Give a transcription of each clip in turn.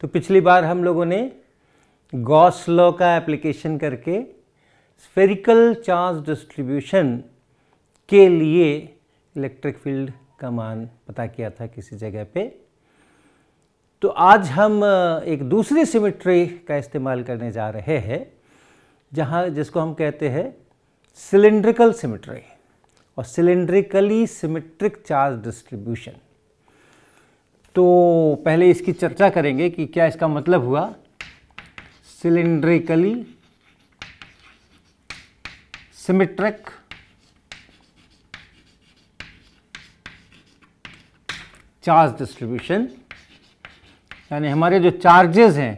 तो पिछली बार हम लोगों ने गॉस लॉ का एप्लीकेशन करके स्फेरिकल चार्ज डिस्ट्रीब्यूशन के लिए इलेक्ट्रिक फील्ड का मान पता किया था किसी जगह पे तो आज हम एक दूसरी सिमेट्री का इस्तेमाल करने जा रहे हैं जहाँ जिसको हम कहते हैं सिलेंड्रिकल सिमेट्री और सिलेंड्रिकली सिमेट्रिक चार्ज डिस्ट्रीब्यूशन तो पहले इसकी चर्चा करेंगे कि क्या इसका मतलब हुआ सिलेंड्रिकली सिमेट्रिक चार्ज डिस्ट्रीब्यूशन यानी हमारे जो चार्जेस हैं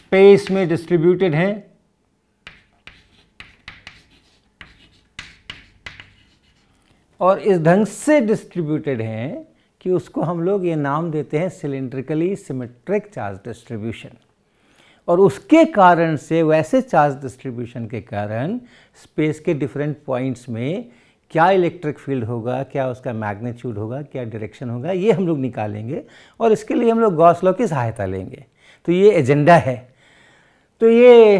स्पेस में डिस्ट्रीब्यूटेड हैं और इस ढंग से डिस्ट्रीब्यूटेड हैं कि उसको हम लोग ये नाम देते हैं सिलेंड्रिकली सिमेट्रिक चार्ज डिस्ट्रीब्यूशन और उसके कारण से वैसे चार्ज डिस्ट्रीब्यूशन के कारण स्पेस के डिफरेंट पॉइंट्स में क्या इलेक्ट्रिक फील्ड होगा क्या उसका मैग्नीट्यूड होगा क्या डायरेक्शन होगा ये हम लोग निकालेंगे और इसके लिए हम लोग गॉस लॉ की सहायता लेंगे तो ये एजेंडा है तो ये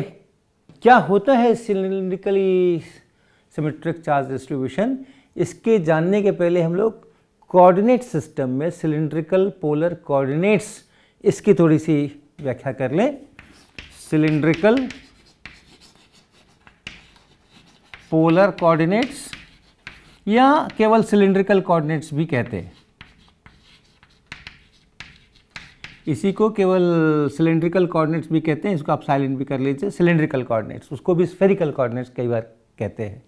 क्या होता है सिलेंड्रिकली सिमेट्रिक चार्ज डिस्ट्रीब्यूशन इसके जानने के पहले हम लोग कोऑर्डिनेट सिस्टम में सिलिंड्रिकल पोलर कोऑर्डिनेट्स इसकी थोड़ी सी व्याख्या कर लें सिलिंड्रिकल पोलर कोऑर्डिनेट्स या केवल सिलिंड्रिकल कोऑर्डिनेट्स भी कहते हैं इसी को केवल सिलेंड्रिकल कोऑर्डिनेट्स भी कहते हैं इसको आप साइलेंट भी कर लीजिए सिलेंड्रिकल कोऑर्डिनेट्स उसको भी स्फेरिकल कोऑर्डिनेट्स कई बार कहते हैं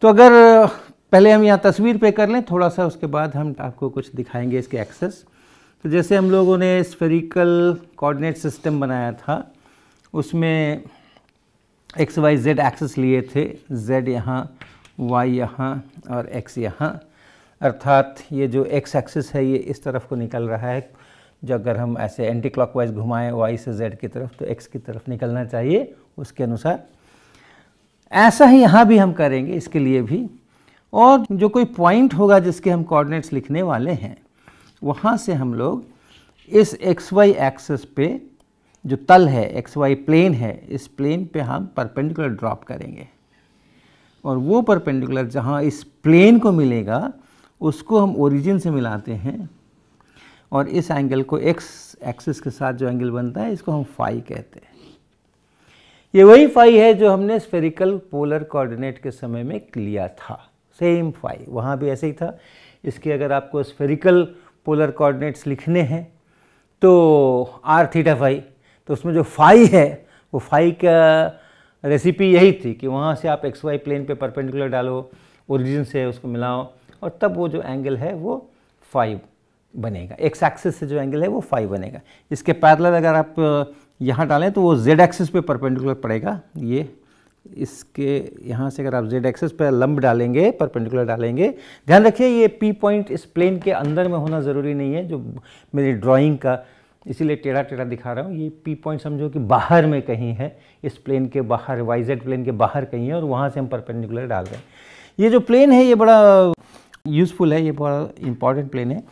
तो अगर पहले हम यहाँ तस्वीर पे कर लें थोड़ा सा उसके बाद हम आपको कुछ दिखाएंगे इसके एक्सेस तो जैसे हम लोगों ने स्फेरिकल कोऑर्डिनेट सिस्टम बनाया था उसमें एक्स वाई जेड एक्सेस लिए थे जेड यहाँ वाई यहाँ और एक्स यहाँ अर्थात ये जो एक्स एक्सेस है ये इस तरफ को निकल रहा है जो अगर हम ऐसे एंटी वाइज घुमाएं वाई से जेड की तरफ तो एक्स की तरफ निकलना चाहिए उसके अनुसार ऐसा ही यहाँ भी हम करेंगे इसके लिए भी और जो कोई पॉइंट होगा जिसके हम कोऑर्डिनेट्स लिखने वाले हैं वहाँ से हम लोग इस एक्स वाई एक्सेस पे जो तल है एक्स वाई प्लेन है इस प्लेन पे हम परपेंडिकुलर ड्रॉप करेंगे और वो परपेंडिकुलर जहाँ इस प्लेन को मिलेगा उसको हम ओरिजिन से मिलाते हैं और इस एंगल को एक्स एक्सिस के साथ जो एंगल बनता है इसको हम फाई कहते हैं ये वही फाई है जो हमने स्फेरिकल पोलर कोऑर्डिनेट के समय में लिया था सेम फाई वहाँ भी ऐसे ही था इसके अगर आपको स्फेरिकल पोलर कोऑर्डिनेट्स लिखने हैं तो आर थीटा फाई तो उसमें जो फाई है वो फाई का रेसिपी यही थी कि वहाँ से आप एक्स वाई प्लेन पे परपेंडिकुलर डालो ओरिजिन से उसको मिलाओ और तब वो जो एंगल है वो फाइव बनेगा एक्स एक्सिस से जो एंगल है वो फाइव बनेगा इसके पैरलर अगर आप यहाँ डालें तो वो जेड एक्सिस पे परपेंडिकुलर पड़ेगा ये इसके यहाँ से अगर आप जेड एक्सेस पर लंब डालेंगे परपेंडिकुलर डालेंगे ध्यान रखिए ये पी पॉइंट इस प्लेन के अंदर में होना ज़रूरी नहीं है जो मेरी ड्राइंग का इसीलिए टेढ़ा टेढ़ा दिखा रहा हूँ ये पी पॉइंट समझो कि बाहर में कहीं है इस प्लेन के बाहर वाई जेड प्लेन के बाहर कहीं है और वहाँ से हम परपेंडिकुलर डाल रहे हैं ये जो प्लेन है ये बड़ा यूज़फुल है ये बड़ा इंपॉर्टेंट प्लेन है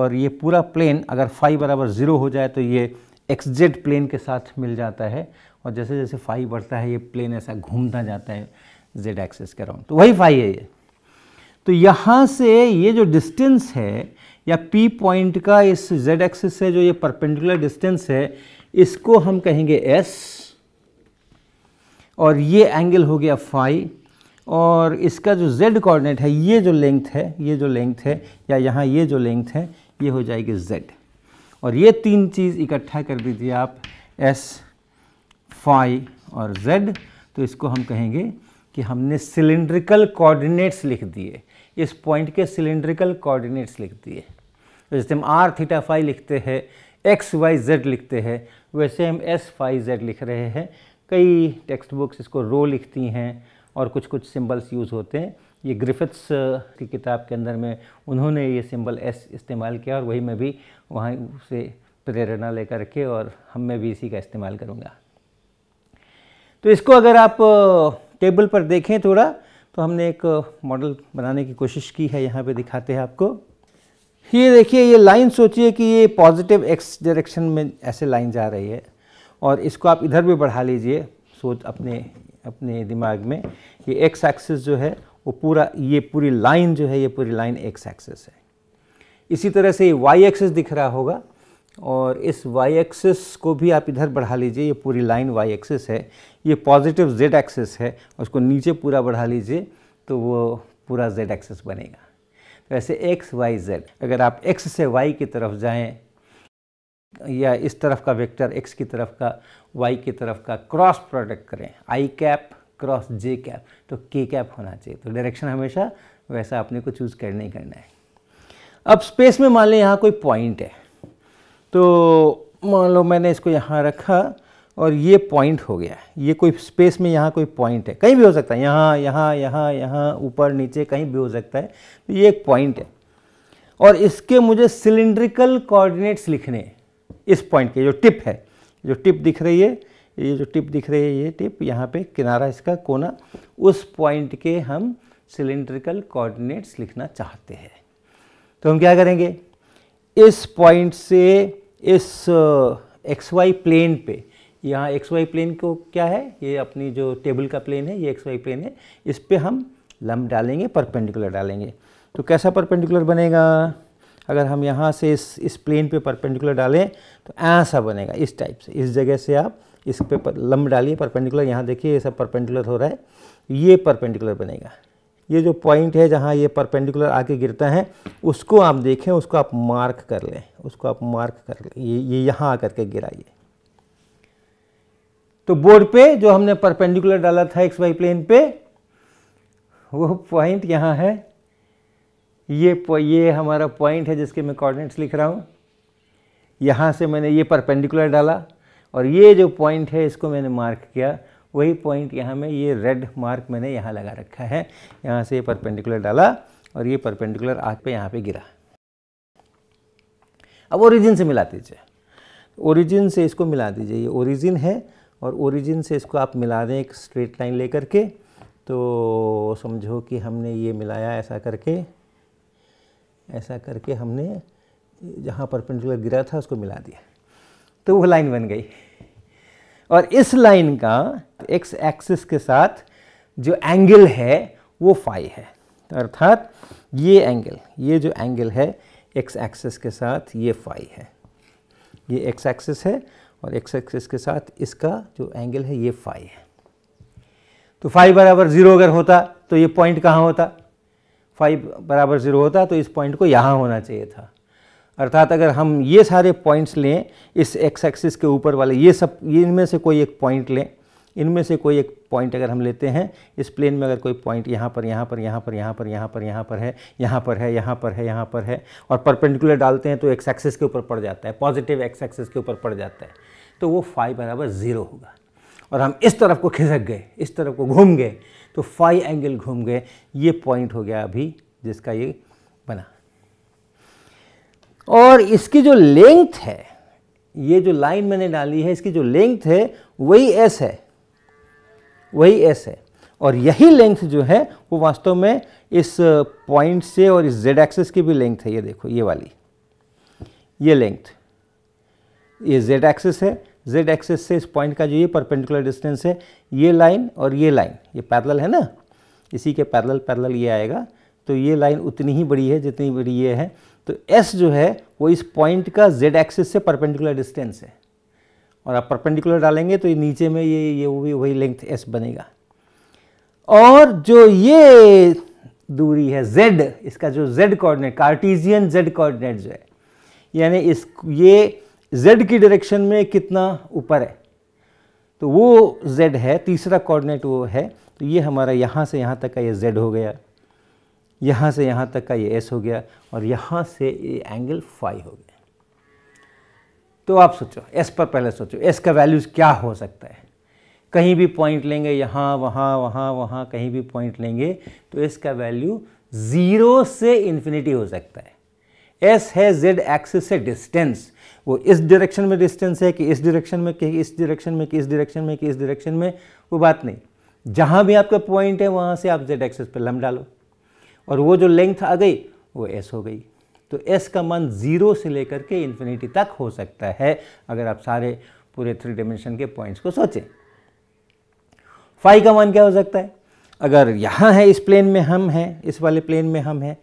और ये पूरा प्लेन अगर फाइव बराबर ज़ीरो हो जाए तो ये एक्स जेड प्लेन के साथ मिल जाता है और जैसे जैसे फाई बढ़ता है ये प्लेन ऐसा घूमता जाता है जेड एक्सेस के राउंड तो वही फाई है ये तो यहाँ से ये जो डिस्टेंस है या पी पॉइंट का इस जेड एक्सेस से जो ये परपेंडिकुलर डिस्टेंस है इसको हम कहेंगे एस और ये एंगल हो गया फाई और इसका जो जेड कोऑर्डिनेट है ये जो लेंथ है ये जो लेंथ है या यहाँ ये जो लेंथ है ये हो जाएगी जेड और ये तीन चीज़ इकट्ठा कर दीजिए आप एस फाई और जेड तो इसको हम कहेंगे कि हमने सिलेंड्रिकल कोऑर्डिनेट्स लिख दिए इस पॉइंट के सिलेंड्रिकल कोऑर्डिनेट्स लिख दिए तो जैसे हम आर थीटा फाई लिखते हैं एक्स वाई जेड लिखते हैं वैसे हम एस फाई जेड लिख रहे हैं कई टेक्स्ट बुक्स इसको रो लिखती हैं और कुछ कुछ सिंबल्स यूज़ होते हैं ये ग्रिफिथ्स uh, की किताब के अंदर में उन्होंने ये सिंबल एस इस्तेमाल किया और वही मैं भी वहाँ से प्रेरणा लेकर के और हम मैं भी इसी का इस्तेमाल करूँगा तो इसको अगर आप टेबल पर देखें थोड़ा तो हमने एक मॉडल बनाने की कोशिश की है यहाँ पे दिखाते हैं आपको ये देखिए ये लाइन सोचिए कि ये पॉजिटिव एक्स डायरेक्शन में ऐसे लाइन जा रही है और इसको आप इधर भी बढ़ा लीजिए सोच अपने अपने दिमाग में ये एक्स एक्सिस जो है वो पूरा ये पूरी लाइन जो है ये पूरी लाइन एक्स एक्सिस है इसी तरह से ये वाई एक्सिस दिख रहा होगा और इस y एक्सिस को भी आप इधर बढ़ा लीजिए ये पूरी लाइन y एक्सिस है ये पॉजिटिव z एक्सिस है उसको नीचे पूरा बढ़ा लीजिए तो वो पूरा z एक्सिस बनेगा तो ऐसे x y z अगर आप x से y की तरफ जाएं या इस तरफ का वेक्टर x की तरफ का y की तरफ का क्रॉस प्रोडक्ट करें i cap cross j cap तो k कैप होना चाहिए तो डायरेक्शन हमेशा वैसा आपने को चूज़ करना ही करना है अब स्पेस में मान लें यहाँ कोई पॉइंट है तो मान लो मैंने इसको यहाँ रखा और ये पॉइंट हो गया ये कोई स्पेस में यहाँ कोई पॉइंट है कहीं भी हो सकता है यहाँ यहाँ यहाँ यहाँ ऊपर नीचे कहीं भी हो सकता है तो ये एक पॉइंट है और इसके मुझे सिलिंड्रिकल कोऑर्डिनेट्स लिखने इस पॉइंट के जो टिप है जो टिप दिख रही है ये जो टिप दिख रही है ये टिप यहाँ पे किनारा इसका कोना उस पॉइंट के हम सिलेंड्रिकल कोऑर्डिनेट्स लिखना चाहते हैं तो हम क्या करेंगे इस पॉइंट से इस एक्स वाई प्लेन पे यहाँ एक्स वाई प्लेन को क्या है ये अपनी जो टेबल का प्लेन है ये एक्स वाई प्लेन है इस पर हम लम्ब डालेंगे परपेंडिकुलर डालेंगे तो कैसा परपेंडिकुलर बनेगा अगर हम यहाँ से इस इस प्लेन पे परपेंडिकुलर डालें तो ऐसा बनेगा इस टाइप से इस जगह से आप इस पे पर लम्ब डालिए परपेंडिकुलर यहाँ देखिए ये सब परपेंडिकुलर हो रहा है ये परपेंडिकुलर बनेगा ये जो पॉइंट है जहाँ ये परपेंडिकुलर आके गिरता है उसको आप देखें उसको आप मार्क कर लें उसको आप मार्क कर लें ये ये यहाँ आकर के गिराइए तो बोर्ड पे जो हमने परपेंडिकुलर डाला था एक्स वाई प्लेन पे वो पॉइंट यहाँ है ये ये हमारा पॉइंट है जिसके मैं कॉर्डिनेट्स लिख रहा हूँ यहाँ से मैंने ये परपेंडिकुलर डाला और ये जो पॉइंट है इसको मैंने मार्क किया वही पॉइंट यहाँ में ये रेड मार्क मैंने यहाँ लगा रखा है यहाँ से परपेंडिकुलर डाला और ये परपेंडिकुलर आग पे यहाँ पे गिरा अब ओरिजिन से मिला दीजिए ओरिजिन से इसको मिला दीजिए ये ओरिजिन है और ओरिजिन से इसको आप मिला दें एक स्ट्रेट लाइन ले करके तो समझो कि हमने ये मिलाया ऐसा करके ऐसा करके हमने जहाँ परपेंडिकुलर गिरा था उसको मिला दिया तो वो लाइन बन गई और इस लाइन का एक्स एक्सिस के साथ जो एंगल है वो फाई है तो अर्थात ये एंगल ये जो एंगल है एक्स एक्सिस के साथ ये फाई है ये एक्स एक्सिस है और एक्स एक्सिस के साथ इसका जो एंगल है ये फाई है तो फाइव बराबर ज़ीरो अगर होता तो ये पॉइंट कहाँ होता फाइव बराबर ज़ीरो होता तो इस पॉइंट को यहाँ होना चाहिए था अर्थात अगर हम ये सारे पॉइंट्स लें इस एक्स एक्सिस के ऊपर वाले ये सब इनमें से कोई एक पॉइंट लें इनमें से कोई एक पॉइंट अगर हम लेते हैं इस प्लेन में अगर कोई पॉइंट यहाँ पर यहाँ पर यहाँ पर यहाँ पर यहाँ पर यहाँ पर है यहाँ पर है यहाँ पर है यहाँ पर है और परपेंडिकुलर डालते हैं तो एक्स एक्सिस के ऊपर पड़ जाता है पॉजिटिव एक्स एक्सिस के ऊपर पड़ जाता है तो वो फाइव बराबर ज़ीरो होगा और हम इस तरफ को खिसक गए इस तरफ को घूम गए तो फाइव एंगल घूम गए ये पॉइंट हो गया अभी जिसका ये और इसकी जो लेंथ है ये जो लाइन मैंने डाली है इसकी जो लेंथ है वही एस है वही एस है और यही लेंथ जो है वो वास्तव में इस पॉइंट से और इस जेड एक्सेस की भी लेंथ है ये देखो ये वाली ये लेंथ ये जेड एक्सेस है जेड एक्सेस से इस पॉइंट का जो ये परपेंडिकुलर डिस्टेंस है ये लाइन और ये लाइन ये पैरल है ना इसी के पैरल पैरल ये आएगा तो ये लाइन उतनी ही बड़ी है जितनी बड़ी ये है तो s जो है वो इस पॉइंट का z एक्सिस से परपेंडिकुलर डिस्टेंस है और आप परपेंडिकुलर डालेंगे तो ये नीचे में ये ये वो भी वही लेंथ s बनेगा और जो ये दूरी है z इसका जो z coordinate Cartesian z coordinate जो है यानी इस ये z की डायरेक्शन में कितना ऊपर है तो वो z है तीसरा कोऑर्डिनेट वो है तो ये हमारा यहाँ से यहाँ तक का ये जेड हो गया यहाँ से यहाँ तक का ये एस हो गया और यहाँ से ये एंगल फाइव हो गया तो आप सोचो एस पर पहले सोचो एस का वैल्यूज़ क्या हो सकता है कहीं भी पॉइंट लेंगे यहाँ वहाँ वहाँ वहाँ कहीं भी पॉइंट लेंगे तो एस का वैल्यू ज़ीरो से इन्फिनिटी हो सकता है एस है जेड एक्सिस से डिस्टेंस वो इस डायरेक्शन में डिस्टेंस है कि इस डायरेक्शन में कि इस डायरेक्शन में कि इस डायरेक्शन में कि इस डायरेक्शन में वो बात नहीं जहाँ भी आपका पॉइंट है वहाँ से आप जेड एक्सिस पर लम डालो और वो जो लेंथ आ गई वो एस हो गई तो एस का मान ज़ीरो से लेकर के इन्फिनिटी तक हो सकता है अगर आप सारे पूरे थ्री डिमेंशन के पॉइंट्स को सोचें फाई का मान क्या हो सकता है अगर यहाँ है इस प्लेन में हम हैं इस वाले प्लेन में हम हैं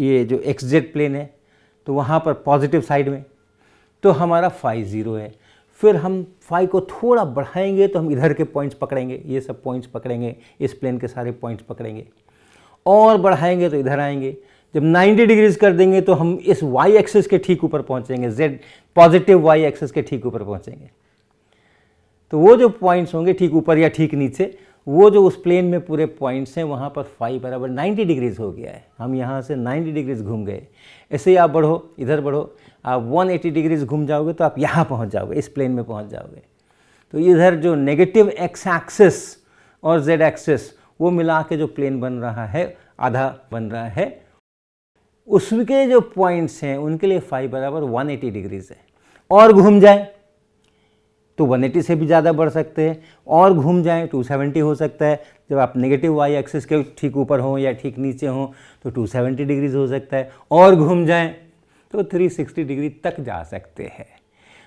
ये जो एक्स जेड प्लेन है तो वहाँ पर पॉजिटिव साइड में तो हमारा फाई ज़ीरो है फिर हम फाई को थोड़ा बढ़ाएंगे तो हम इधर के पॉइंट्स पकड़ेंगे ये सब पॉइंट्स पकड़ेंगे इस प्लेन के सारे पॉइंट्स पकड़ेंगे और बढ़ाएंगे तो इधर आएंगे जब 90 डिग्रीज कर देंगे तो हम इस वाई एक्सेस के ठीक ऊपर पहुंचेंगे जेड पॉजिटिव वाई एक्सेस के ठीक ऊपर पहुंचेंगे तो वो जो पॉइंट्स होंगे ठीक ऊपर या ठीक नीचे वो जो उस प्लेन में पूरे पॉइंट्स हैं वहाँ पर फाइव बराबर 90 डिग्रीज हो गया है हम यहाँ से 90 डिग्रीज घूम गए ऐसे ही आप बढ़ो इधर बढ़ो आप 180 डिग्रीज घूम जाओगे तो आप यहाँ पहुँच जाओगे इस प्लेन में पहुँच जाओगे तो इधर जो नेगेटिव एक्स एक्सेस और जेड एक्सेस वो मिला के जो प्लेन बन रहा है आधा बन रहा है उसके जो पॉइंट्स हैं उनके लिए फाइव बराबर 180 डिग्रीज है और घूम जाए तो 180 से भी ज़्यादा बढ़ सकते हैं और घूम जाए 270 हो सकता है जब आप नेगेटिव वाई एक्सिस के ठीक ऊपर हों या ठीक नीचे हों तो 270 डिग्रीज हो सकता है और घूम जाए तो 360 डिग्री तक जा सकते हैं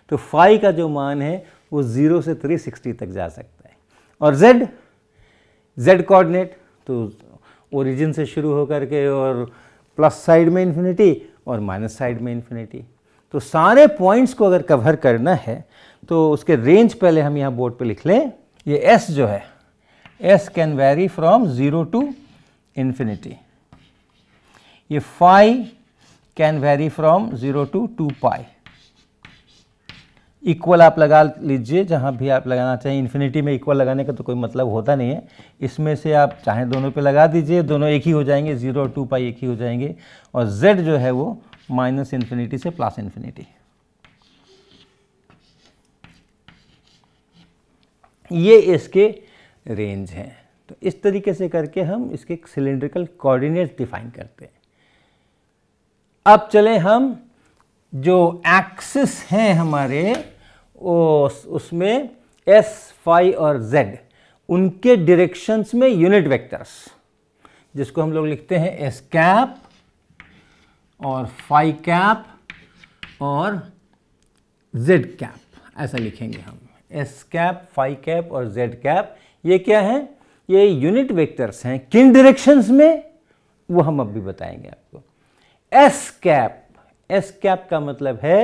तो फाइव का जो मान है वो ज़ीरो से सिक्सटी तक जा सकता है और जेड z कोऑर्डिनेट तो ओरिजिन से शुरू होकर के और प्लस साइड में इन्फिनिटी और माइनस साइड में इन्फिनिटी तो सारे पॉइंट्स को अगर कवर करना है तो उसके रेंज पहले हम यहाँ बोर्ड पे लिख लें ये एस जो है s can vary from zero to infinity ये phi can vary from zero to two pi equal आप लगा लीजिए जहाँ भी आप लगाना चाहें इन्फिनिटी में इक्वल लगाने का तो कोई मतलब होता नहीं है इसमें से आप चाहें दोनों पे लगा दीजिए दोनों एक ही हो जाएंगे जीरो और टू पाई एक ही हो जाएंगे और जेड जो है वो माइनस इन्फिनिटी से प्लस इन्फिनिटी ये इसके रेंज हैं तो इस तरीके से करके हम इसके सिलेंड्रिकल कोऑर्डिनेट डिफाइन करते हैं अब चले हम जो एक्सिस हैं हमारे उसमें एस फाई और जेड उनके डायरेक्शंस में यूनिट वेक्टर्स जिसको हम लोग लिखते हैं एस कैप और फाई कैप और जेड कैप ऐसा लिखेंगे हम एस कैप फाई कैप और जेड कैप ये क्या है ये यूनिट वेक्टर्स हैं किन डायरेक्शंस में वो हम अब भी बताएंगे आपको एस कैप एस कैप का मतलब है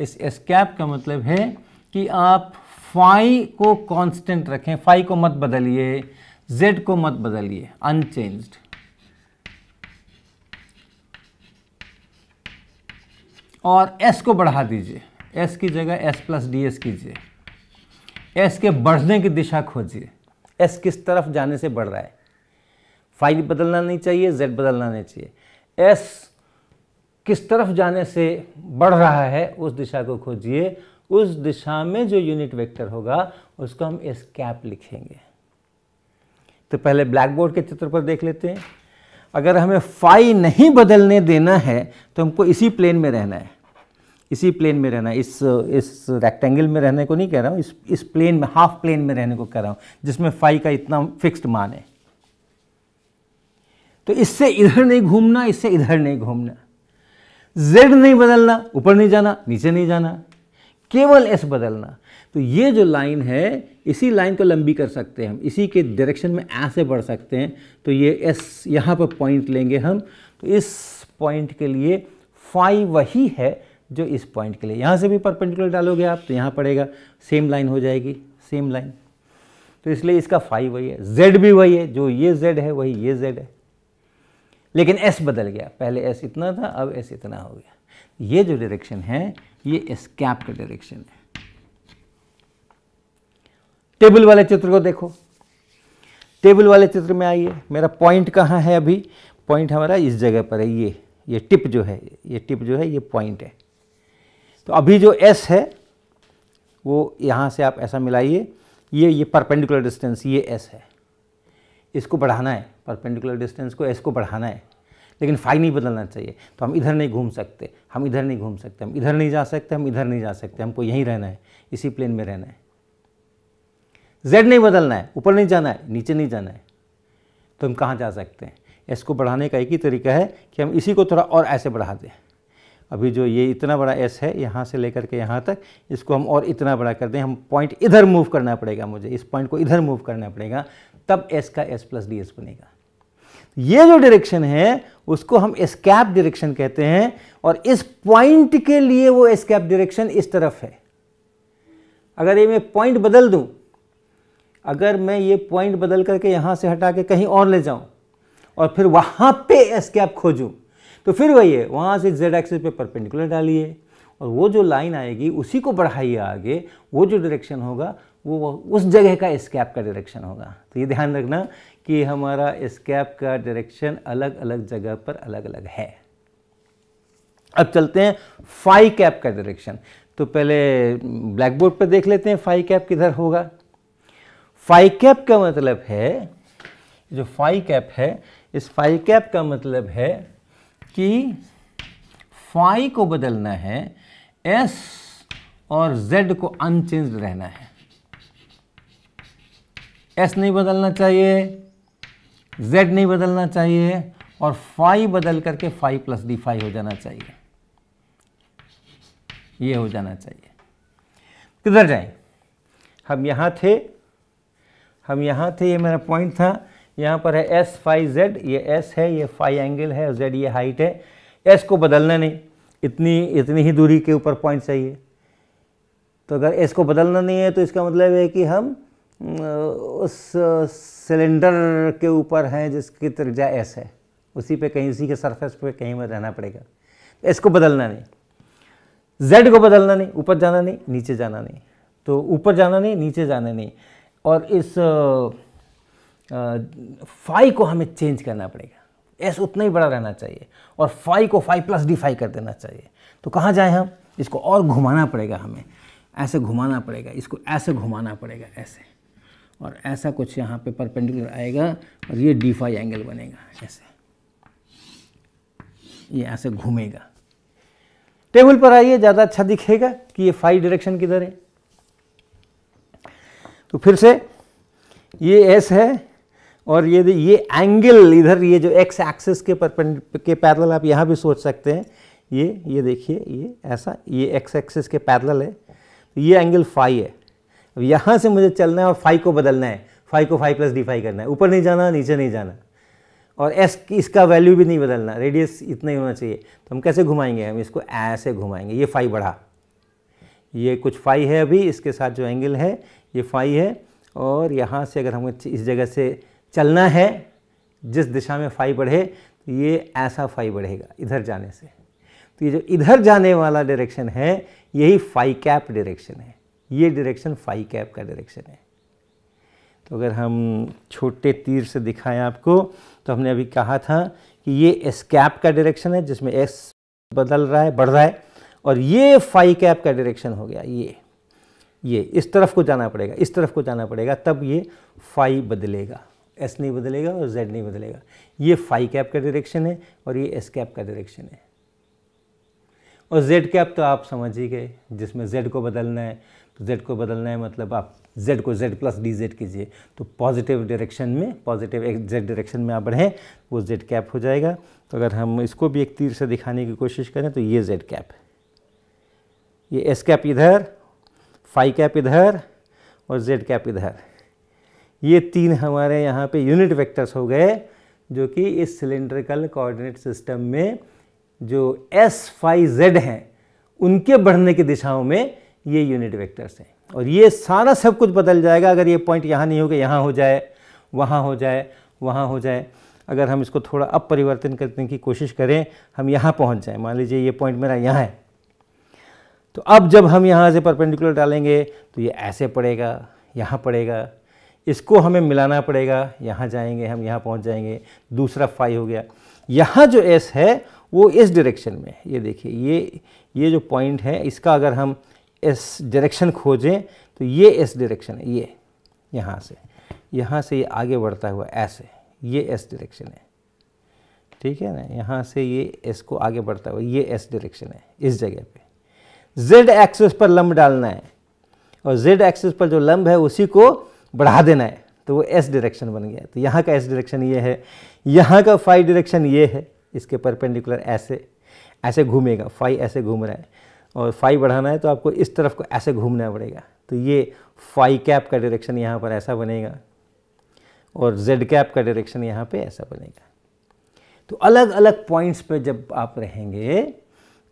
इस एस्केप का मतलब है कि आप फाई को कांस्टेंट रखें फाई को मत बदलिए जेड को मत बदलिए अनचेंज्ड और एस को बढ़ा दीजिए एस की जगह एस प्लस डी एस कीजिए एस के बढ़ने की दिशा खोजिए एस किस तरफ जाने से बढ़ रहा है फाइल बदलना नहीं चाहिए जेड बदलना नहीं चाहिए एस किस तरफ जाने से बढ़ रहा है उस दिशा को खोजिए उस दिशा में जो यूनिट वेक्टर होगा उसको हम एस कैप लिखेंगे तो पहले ब्लैक बोर्ड के चित्र पर देख लेते हैं अगर हमें फाई नहीं बदलने देना है तो हमको इसी प्लेन में रहना है इसी प्लेन में रहना है इस इस रेक्टेंगल में रहने को नहीं कह रहा हूँ इस इस प्लेन में हाफ प्लेन में रहने को कह रहा हूँ जिसमें फाई का इतना फिक्स्ड मान है तो इससे इधर नहीं घूमना इससे इधर नहीं घूमना जेड नहीं बदलना ऊपर नहीं जाना नीचे नहीं जाना केवल एस बदलना तो ये जो लाइन है इसी लाइन को लंबी कर सकते हैं हम इसी के डायरेक्शन में ऐसे बढ़ सकते हैं तो ये एस यहाँ पर पॉइंट लेंगे हम तो इस पॉइंट के लिए फाइव वही है जो इस पॉइंट के लिए यहाँ से भी परपेंडिकुलर डालोगे आप तो यहाँ पड़ेगा सेम लाइन हो जाएगी सेम लाइन तो इसलिए इसका फाइव वही है जेड भी वही है जो ये जेड है वही ये जेड है लेकिन एस बदल गया पहले एस इतना था अब एस इतना हो गया ये जो डायरेक्शन है ये एस कैप का डायरेक्शन है टेबल वाले चित्र को देखो टेबल वाले चित्र में आइए मेरा पॉइंट कहाँ है अभी पॉइंट हमारा इस जगह पर है ये ये टिप जो है ये टिप जो है ये पॉइंट है तो अभी जो एस है वो यहाँ से आप ऐसा मिलाइए ये ये परपेंडिकुलर डिस्टेंस ये एस है इसको बढ़ाना है परपेंडिकुलर डिस्टेंस को एस को बढ़ाना है लेकिन फाई नहीं बदलना चाहिए तो हम इधर नहीं घूम सकते हम इधर नहीं घूम सकते हम इधर नहीं जा सकते हम इधर नहीं जा सकते हमको यहीं रहना है इसी प्लेन में रहना है जेड नहीं बदलना है ऊपर नहीं जाना है नीचे नहीं जाना है तो हम कहाँ जा सकते हैं एस को बढ़ाने का एक ही तरीका है कि हम इसी को थोड़ा और ऐसे बढ़ा दें अभी जो ये इतना बड़ा एस है यहाँ से लेकर के यहाँ तक इसको हम और इतना बड़ा कर दें हम पॉइंट इधर मूव करना पड़ेगा मुझे इस पॉइंट को इधर मूव करना पड़ेगा तब एस का एस प्लस डी एस बनेगा ये जो डायरेक्शन है उसको हम स्कैप डायरेक्शन कहते हैं और इस पॉइंट के लिए वो स्कैप डायरेक्शन इस तरफ है अगर ये मैं पॉइंट बदल दूं अगर मैं ये पॉइंट बदल करके यहां से हटा के कहीं और ले जाऊं और फिर वहां पे स्कैप खोजूं तो फिर वही है वहां से जेड एक्सिस पे परपेंडिकुलर डालिए और वो जो लाइन आएगी उसी को बढ़ाइए आगे वो जो डायरेक्शन होगा वो उस जगह का स्कैप का डायरेक्शन होगा तो ये ध्यान रखना कि हमारा स्कैप का डायरेक्शन अलग अलग जगह पर अलग अलग है अब चलते हैं फाई कैप का डायरेक्शन तो पहले ब्लैक बोर्ड पर देख लेते हैं फाई कैप किधर होगा फाई कैप का मतलब है जो फाई कैप है इस फाई कैप का मतलब है कि फाई को बदलना है एस और जेड को अनचेंज रहना है एस नहीं बदलना चाहिए z नहीं बदलना चाहिए और फाइव बदल करके फाइव प्लस डी फाइव हो जाना चाहिए ये हो जाना चाहिए किधर जाए हम यहाँ थे हम यहाँ थे ये मेरा पॉइंट था यहाँ पर है एस फाइव जेड ये एस है ये फाइव एंगल है जेड ये हाइट है एस को बदलना नहीं इतनी इतनी ही दूरी के ऊपर पॉइंट चाहिए तो अगर एस को बदलना नहीं है तो इसका मतलब है कि हम उस सिलेंडर के ऊपर हैं जिसकी त्रिज्या एस है उसी पे कहीं उसी के सरफेस पे कहीं में रहना पड़ेगा इसको बदलना नहीं जेड को बदलना नहीं ऊपर जाना नहीं नीचे जाना नहीं तो ऊपर जाना नहीं नीचे जाना नहीं और इस फाई को हमें चेंज करना पड़ेगा एस उतना ही बड़ा रहना चाहिए और फाई को फाई प्लस डी फाई कर देना चाहिए तो कहाँ जाएँ हम इसको और घुमाना पड़ेगा हमें ऐसे घुमाना पड़ेगा इसको ऐसे घुमाना पड़ेगा ऐसे और ऐसा कुछ यहाँ पे परपेंडिकुलर आएगा और ये डी फाई एंगल बनेगा ऐसे ये ऐसे घूमेगा टेबल पर आइए ज़्यादा अच्छा दिखेगा कि ये फाइव डायरेक्शन किधर है तो फिर से ये एस है और ये ये एंगल इधर ये जो एक्स एक्सिस के परपेंड के पैदल आप यहाँ भी सोच सकते हैं ये ये देखिए ये ऐसा ये एक्स एक्सिस के पैदल है तो ये एंगल फाइव है अब यहाँ से मुझे चलना है और फाइव को बदलना है फाइव को फाइव प्लस डी करना है ऊपर नहीं जाना नीचे नहीं जाना और एस इसका वैल्यू भी नहीं बदलना रेडियस इतना ही होना चाहिए तो हम कैसे घुमाएंगे हम इसको ऐसे घुमाएंगे ये फाइव बढ़ा ये कुछ फाइव है अभी इसके साथ जो एंगल है ये फाइव है और यहाँ से अगर हमें इस जगह से चलना है जिस दिशा में फाइव बढ़े तो ये ऐसा फाइव बढ़ेगा इधर जाने से तो ये जो इधर जाने वाला डायरेक्शन है यही फाइव कैप डायरेक्शन है ये डायरेक्शन फाई कैप का डायरेक्शन है तो अगर हम छोटे तीर से दिखाएं आपको तो हमने अभी कहा था कि ये एस कैप का डायरेक्शन है जिसमें एस बदल रहा है बढ़ रहा है और ये फाई कैप का डायरेक्शन हो गया ये ये इस तरफ को जाना पड़ेगा इस तरफ को जाना पड़ेगा तब ये फाई बदलेगा एस नहीं बदलेगा और जेड नहीं बदलेगा ये फाई कैप का डायरेक्शन है और ये एस कैप का डायरेक्शन है और जेड कैप तो आप समझ ही गए जिसमें जेड को बदलना है जेड को बदलना है मतलब आप जेड को जेड प्लस डी जेड कीजिए तो पॉजिटिव डायरेक्शन में पॉजिटिव जेड डायरेक्शन में आप बढ़ें वो जेड कैप हो जाएगा तो अगर हम इसको भी एक तीर से दिखाने की कोशिश करें तो ये जेड कैप ये एस कैप इधर फाइव कैप इधर और जेड कैप इधर ये तीन हमारे यहाँ पे यूनिट वेक्टर्स हो गए जो कि इस सिलेंड्रिकल कोऑर्डिनेट सिस्टम में जो एस फाइव जेड हैं उनके बढ़ने की दिशाओं में ये यूनिट वेक्टर्स हैं और ये सारा सब कुछ बदल जाएगा अगर ये पॉइंट यहाँ नहीं होगा यहाँ हो जाए वहाँ हो जाए वहाँ हो जाए अगर हम इसको थोड़ा अब परिवर्तन करने की कोशिश करें हम यहाँ पहुँच जाएँ मान लीजिए ये पॉइंट मेरा यहाँ है तो अब जब हम यहाँ से परपेंडिकुलर डालेंगे तो ये ऐसे पड़ेगा यहाँ पड़ेगा इसको हमें मिलाना पड़ेगा यहाँ जाएंगे हम यहाँ पहुँच जाएंगे दूसरा फाई हो गया यहाँ जो एस है वो इस डायरेक्शन में है ये देखिए ये ये जो पॉइंट है इसका अगर हम इस डायरेक्शन खोजें तो ये एस डायरेक्शन है ये यहाँ से यहाँ से ये आगे बढ़ता हुआ ऐसे ये एस डायरेक्शन है ठीक है ना यहाँ से ये एस को आगे बढ़ता हुआ ये एस डायरेक्शन है इस जगह पे जेड एक्सिस पर लंब डालना है और जेड एक्सिस पर जो लम्ब है उसी को बढ़ा देना है तो वो एस डायरेक्शन बन गया तो यहाँ का एस डायरेक्शन ये है यहाँ का फाइव डायरेक्शन ये है इसके परपेंडिकुलर ऐसे ऐसे घूमेगा फाइव ऐसे घूम रहा है और फाई बढ़ाना है तो आपको इस तरफ को ऐसे घूमना पड़ेगा तो ये फाई कैप का डायरेक्शन यहाँ पर ऐसा बनेगा और जेड कैप का डायरेक्शन यहाँ पे ऐसा बनेगा तो अलग अलग पॉइंट्स पे जब आप रहेंगे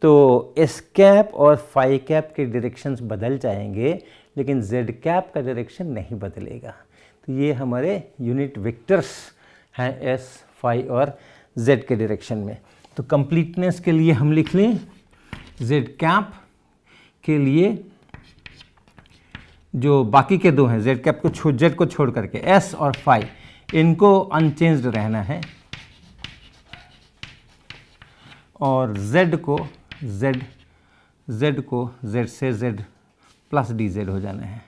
तो एस कैप और फाई कैप के डायरेक्शंस बदल जाएंगे लेकिन जेड कैप का डायरेक्शन नहीं बदलेगा तो ये हमारे यूनिट विक्टर्स हैं एस फाई और जेड के डायरेक्शन में तो कंप्लीटनेस के लिए हम लिख लें जेड कैप के लिए जो बाकी के दो हैं जेड कैप को छोड़ जेड को छोड़ करके एस और फाइव इनको अनचेंज रहना है और z को z z को z से z प्लस डी जेड हो जाना है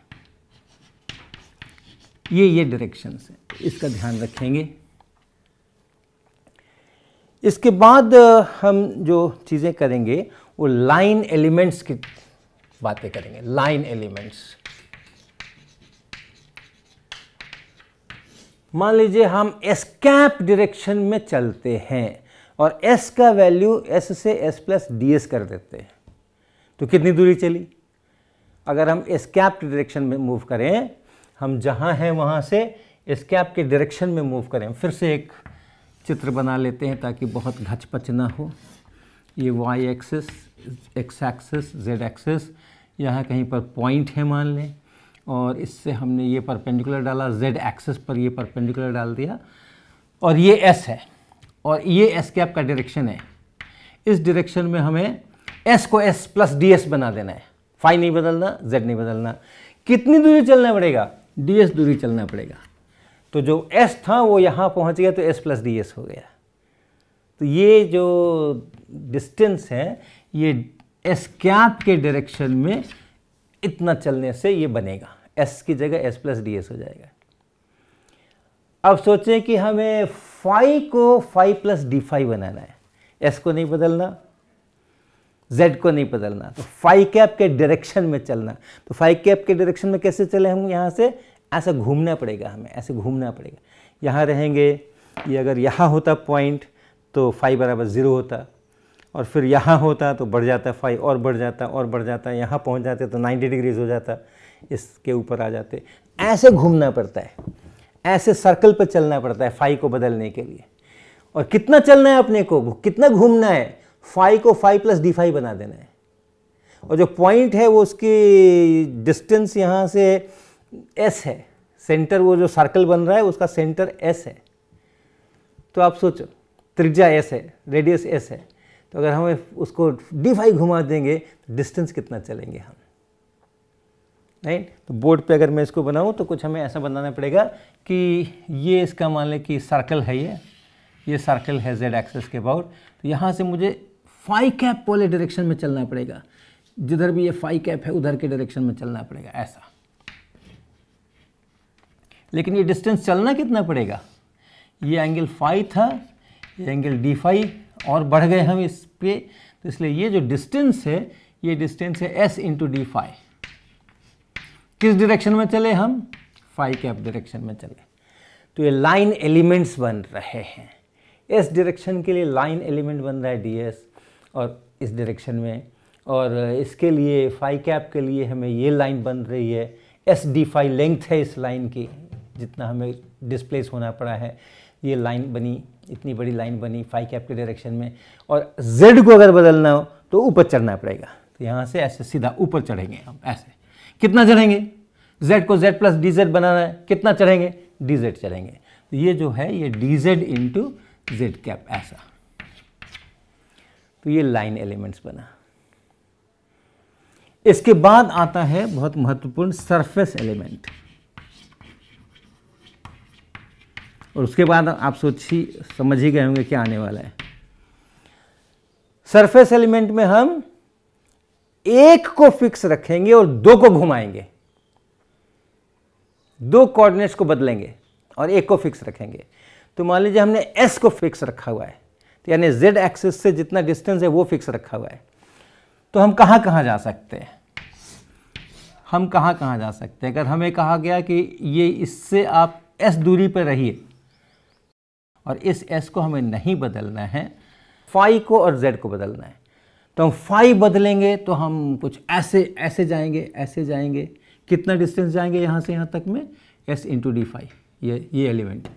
ये ये डायरेक्शन है इसका ध्यान रखेंगे इसके बाद हम जो चीज़ें करेंगे वो लाइन एलिमेंट्स की बातें करेंगे लाइन एलिमेंट्स मान लीजिए हम एस कैप डिरेक्शन में चलते हैं और एस का वैल्यू एस से एस प्लस डी एस कर देते हैं तो कितनी दूरी चली अगर हम एस कैप के डायरेक्शन में मूव करें हम जहां हैं वहां से एस कैप के डायरेक्शन में मूव करें फिर से एक चित्र बना लेते हैं ताकि बहुत घचपच ना हो ये y axis x axis z axis यहाँ कहीं पर पॉइंट है मान लें और इससे हमने ये परपेंडिकुलर डाला जेड एक्सेस पर ये परपेंडिकुलर डाल दिया और ये एस है और ये एस कैप का डायरेक्शन है इस डायरेक्शन में हमें एस को एस प्लस डी एस बना देना है फाई नहीं बदलना जेड नहीं बदलना कितनी दूरी चलना पड़ेगा डी एस दूरी चलना पड़ेगा तो जो एस था वो यहाँ पहुँच गया तो एस प्लस डी एस हो गया तो ये जो डिस्टेंस है ये एस कैप के डायरेक्शन में इतना चलने से ये बनेगा एस की जगह एस प्लस डी हो जाएगा अब सोचें कि हमें फाइव को फाइव प्लस डी फाइव बनाना है एस को नहीं बदलना जेड को नहीं बदलना तो फाइव कैप के डायरेक्शन में चलना तो फाइव कैप के डायरेक्शन में कैसे चले हम यहाँ से ऐसा घूमना पड़ेगा हमें ऐसे घूमना पड़ेगा यहाँ रहेंगे ये यह अगर यहाँ होता पॉइंट तो फाइव बराबर ज़ीरो होता और फिर यहाँ होता तो बढ़ जाता फाई और बढ़ जाता और बढ़ जाता यहाँ पहुँच जाते तो 90 डिग्रीज हो जाता इसके ऊपर आ जाते ऐसे घूमना पड़ता है ऐसे सर्कल पर चलना पड़ता है फाई को बदलने के लिए और कितना चलना है अपने को कितना घूमना है फाई को फाई प्लस डी फाई बना देना है और जो पॉइंट है वो उसकी डिस्टेंस यहाँ से एस है सेंटर वो जो सर्कल बन रहा है उसका सेंटर एस है तो आप सोचो त्रिज्या एस है रेडियस एस है तो अगर हमें उसको डी फाइव घुमा देंगे तो डिस्टेंस कितना चलेंगे हम राइट तो बोर्ड पे अगर मैं इसको बनाऊँ तो कुछ हमें ऐसा बनाना पड़ेगा कि ये इसका मान लें कि सर्कल है ये ये सर्कल है जेड एक्सेस के अबाउट तो यहाँ से मुझे फाइव कैप वाले डायरेक्शन में चलना पड़ेगा जिधर भी ये फाइव कैप है उधर के डायरेक्शन में चलना पड़ेगा ऐसा लेकिन ये डिस्टेंस चलना कितना पड़ेगा ये एंगल फाइव था ये एंगल डी फाइव और बढ़ गए हम इस पे तो इसलिए ये जो डिस्टेंस है ये डिस्टेंस है एस इंटू डी फाइव किस डायरेक्शन में चले हम फाइव कैप डायरेक्शन में चले तो ये लाइन एलिमेंट्स बन रहे हैं एस डायरेक्शन के लिए लाइन एलिमेंट बन रहा है डी और इस डायरेक्शन में और इसके लिए फाइव कैप के लिए हमें ये लाइन बन रही है एस डी फाइव लेंथ है इस लाइन की जितना हमें डिस्प्लेस होना पड़ा है ये लाइन बनी इतनी बड़ी लाइन बनी फाइव कैप के डायरेक्शन में और जेड को अगर बदलना हो तो ऊपर चढ़ना पड़ेगा तो यहाँ से ऐसे सीधा ऊपर चढ़ेंगे हम ऐसे कितना चढ़ेंगे जेड को जेड प्लस डी जेड बनाना है कितना चढ़ेंगे डी जेड चढ़ेंगे तो ये जो है ये d z into z cap ऐसा तो ये लाइन एलिमेंट्स बना इसके बाद आता है बहुत महत्वपूर्ण सरफेस एलिमेंट और उसके बाद आप सोच ही समझ ही गए होंगे क्या आने वाला है सरफेस एलिमेंट में हम एक को फिक्स रखेंगे और दो को घुमाएंगे दो कोऑर्डिनेट्स को बदलेंगे और एक को फिक्स रखेंगे तो मान लीजिए हमने एस को फिक्स रखा हुआ है तो यानी जेड एक्सिस से जितना डिस्टेंस है वो फिक्स रखा हुआ है तो हम कहाँ कहाँ जा सकते हैं हम कहाँ कहां जा सकते हैं अगर हमें कहा गया कि ये इससे आप एस दूरी पर रहिए और इस एस को हमें नहीं बदलना है फाई को और जेड को बदलना है तो हम फाई बदलेंगे तो हम कुछ ऐसे ऐसे जाएंगे ऐसे जाएंगे कितना डिस्टेंस जाएंगे यहाँ से यहाँ तक में एस इंटू डी फाई ये ये element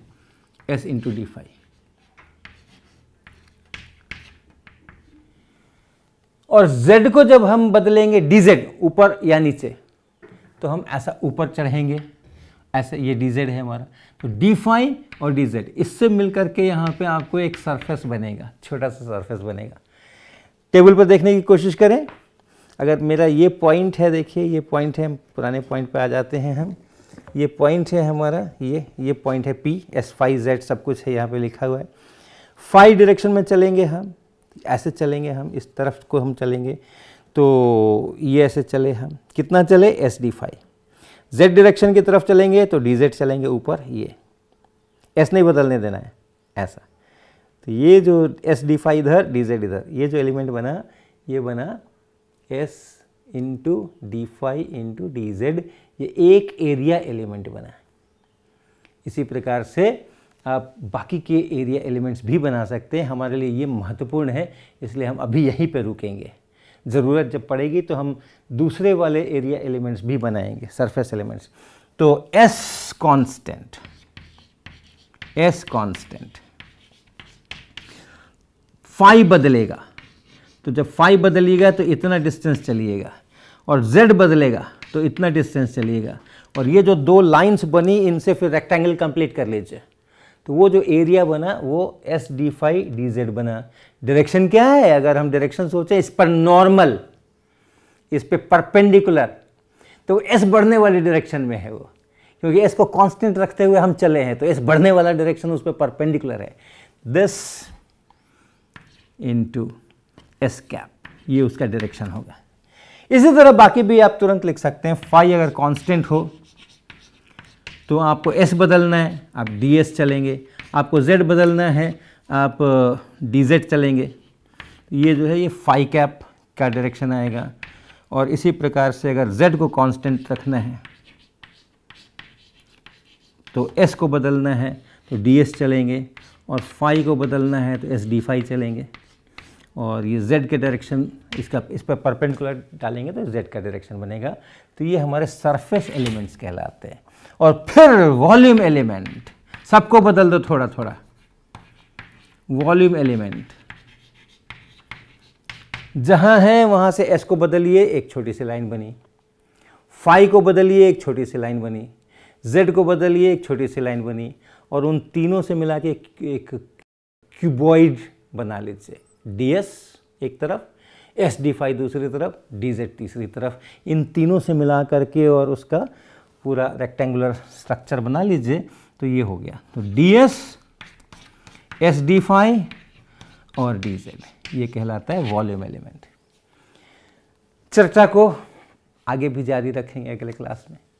s into d phi और z को जब हम बदलेंगे dz ऊपर या नीचे तो हम ऐसा ऊपर चढ़ेंगे ऐसा ये dz है हमारा तो डी फाइव और डी जेड इससे मिल करके यहाँ पे आपको एक सरफेस बनेगा छोटा सा सरफेस बनेगा टेबल पर देखने की कोशिश करें अगर मेरा ये पॉइंट है देखिए ये पॉइंट है पुराने पॉइंट पे आ जाते हैं हम ये पॉइंट है हमारा ये ये पॉइंट है पी एस फाइव जेड सब कुछ है यहाँ पे लिखा हुआ है फाइव डायरेक्शन में चलेंगे हम ऐसे चलेंगे हम इस तरफ को हम चलेंगे तो ये ऐसे चले हम कितना चले s d phi z direction की तरफ चलेंगे तो डी जेड चलेंगे ऊपर ये एस नहीं बदलने देना है ऐसा तो ये जो एस डी फाई इधर डी जेड इधर ये जो एलिमेंट बना ये बना s into d phi into d z ये एक एरिया एलिमेंट बना है इसी प्रकार से आप बाकी के एरिया एलिमेंट्स भी बना सकते हैं हमारे लिए ये महत्वपूर्ण है इसलिए हम अभी यहीं पर रुकेंगे ज़रूरत जब पड़ेगी तो हम दूसरे वाले एरिया एलिमेंट्स भी बनाएंगे सरफेस एलिमेंट्स तो s constant s constant phi बदलेगा तो जब फाइव बदलेगा तो इतना डिस्टेंस चलिएगा और जेड बदलेगा तो इतना डिस्टेंस चलिएगा और ये जो दो लाइंस बनी इनसे फिर रेक्टेंगल कंप्लीट कर लीजिए तो वो जो एरिया बना वो s d phi d z बना डायरेक्शन क्या है अगर हम डायरेक्शन सोचें इस पर नॉर्मल इस पर परपेंडिकुलर तो एस बढ़ने वाली डायरेक्शन में है वो क्योंकि एस को कांस्टेंट रखते हुए हम चले हैं तो एस बढ़ने वाला डायरेक्शन उस परपेंडिकुलर है दिस इंटू एस कैप ये उसका डायरेक्शन होगा इसी तरह बाकी भी आप तुरंत लिख सकते हैं फाइव अगर कांस्टेंट हो तो आपको एस बदलना है आप डी एस चलेंगे आपको जेड बदलना है आप डी जेड चलेंगे तो ये जो है ये फाइव कैप का डायरेक्शन आएगा और इसी प्रकार से अगर जेड को कांस्टेंट रखना है तो एस को बदलना है तो डी एस चलेंगे और फाइव को बदलना है तो एस डी फाइव चलेंगे और ये z के डायरेक्शन इसका इस पर परपेंडिकुलर डालेंगे तो z का डायरेक्शन बनेगा तो ये हमारे सरफेस एलिमेंट्स कहलाते हैं और फिर वॉल्यूम एलिमेंट सबको बदल दो थोड़ा थोड़ा वॉल्यूम एलिमेंट जहाँ है वहाँ से s को बदलिए एक छोटी सी लाइन बनी फाई को बदलिए एक छोटी सी लाइन बनी z को बदलिए एक छोटी सी लाइन बनी और उन तीनों से मिला के एक, एक क्यूबॉइड बना लीजिए डी एस एक तरफ एस डी फाइव दूसरी तरफ डी जेड तीसरी तरफ इन तीनों से मिला करके और उसका पूरा रेक्टेंगुलर स्ट्रक्चर बना लीजिए तो ये हो गया तो d s s d phi और डी जेड ये कहलाता है वॉल्यूम एलिमेंट चर्चा को आगे भी जारी रखेंगे अगले क्लास में